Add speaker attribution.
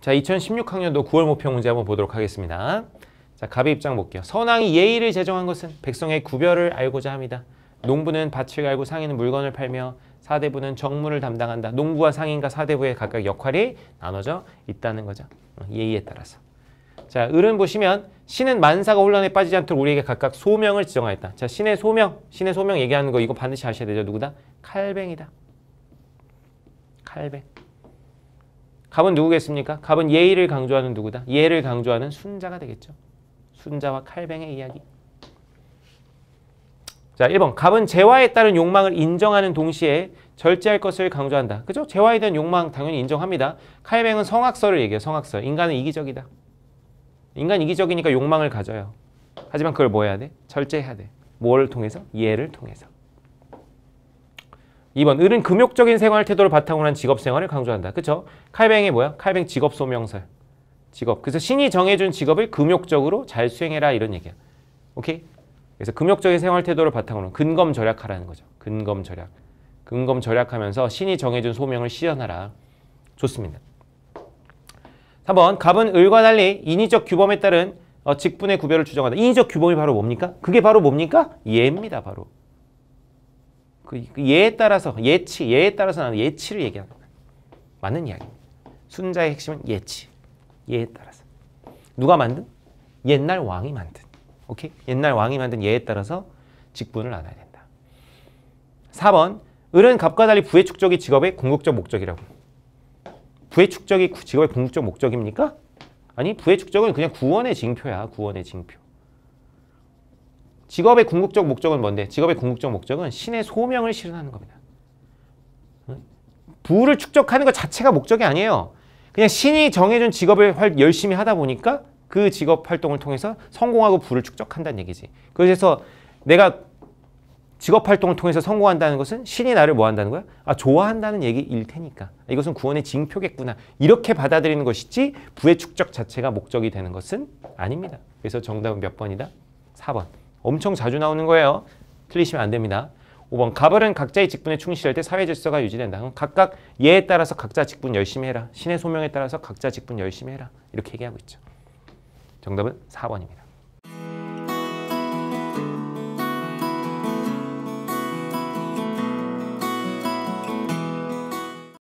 Speaker 1: 자, 2016학년도 9월 목표 문제 한번 보도록 하겠습니다. 자, 갑의 입장 볼게요. 선왕이 예의를 제정한 것은 백성의 구별을 알고자 합니다. 농부는 밭을 갈고 상인은 물건을 팔며 사대부는 정문을 담당한다. 농부와 상인과 사대부의 각각 역할이 나눠져 있다는 거죠. 어, 예의에 따라서. 자, 을은 보시면 신은 만사가 혼란에 빠지지 않도록 우리에게 각각 소명을 지정하였다. 자, 신의 소명, 신의 소명 얘기하는 거 이거 반드시 아셔야 되죠. 누구다? 칼뱅이다. 칼뱅. 갑은 누구겠습니까? 갑은 예의를 강조하는 누구다? 예를 강조하는 순자가 되겠죠. 순자와 칼뱅의 이야기. 자, 1번. 갑은 재화에 따른 욕망을 인정하는 동시에 절제할 것을 강조한다. 그죠? 재화에 대한 욕망 당연히 인정합니다. 칼뱅은 성악설을 얘기해요. 성악설. 인간은 이기적이다. 인간 이기적이니까 욕망을 가져요. 하지만 그걸 뭐 해야 돼? 절제해야 돼. 뭘 통해서? 예를 통해서. 2번 을은 금욕적인 생활 태도를 바탕으로 한 직업 생활을 강조한다. 그쵸? 칼뱅이 뭐야? 칼뱅 직업 소명설. 직업. 그래서 신이 정해준 직업을 금욕적으로 잘 수행해라 이런 얘기야. 오케이? 그래서 금욕적인 생활 태도를 바탕으로 근검 절약하라는 거죠. 근검 절약. 근검 절약하면서 신이 정해준 소명을 실현하라. 좋습니다. 3번 갑은 을과 달리 인위적 규범에 따른 어, 직분의 구별을 주장한다. 인위적 규범이 바로 뭡니까? 그게 바로 뭡니까? 예입니다. 바로. 그 예에 따라서 예치, 예에 따라서 나는 예치를 얘기하는 거예요. 맞는 이야기입니다. 순자의 핵심은 예치, 예에 따라서. 누가 만든? 옛날 왕이 만든. 오케이? 옛날 왕이 만든 예에 따라서 직분을 나눠야 된다. 4번, 을은 갑과 달리 부의 축적이 직업의 궁극적 목적이라고. 부의 축적이 직업의 궁극적 목적입니까? 아니, 부의 축적은 그냥 구원의 징표야, 구원의 징표. 직업의 궁극적 목적은 뭔데? 직업의 궁극적 목적은 신의 소명을 실현하는 겁니다. 부를 축적하는 것 자체가 목적이 아니에요. 그냥 신이 정해준 직업을 열심히 하다 보니까 그 직업 활동을 통해서 성공하고 부를 축적한다는 얘기지. 그래서 내가 직업 활동을 통해서 성공한다는 것은 신이 나를 뭐 한다는 거야? 아, 좋아한다는 얘기일 테니까. 아, 이것은 구원의 징표겠구나. 이렇게 받아들이는 것이지 부의 축적 자체가 목적이 되는 것은 아닙니다. 그래서 정답은 몇 번이다? 4번. 엄청 자주 나오는 거예요. 틀리시면 안 됩니다. 5번 가벌은 각자의 직분에 충실할 때 사회 질서가 유지된다. 그럼 각각 예에 따라서 각자 직분 열심히 해라. 신의 소명에 따라서 각자 직분 열심히 해라. 이렇게 얘기하고 있죠. 정답은 4번입니다.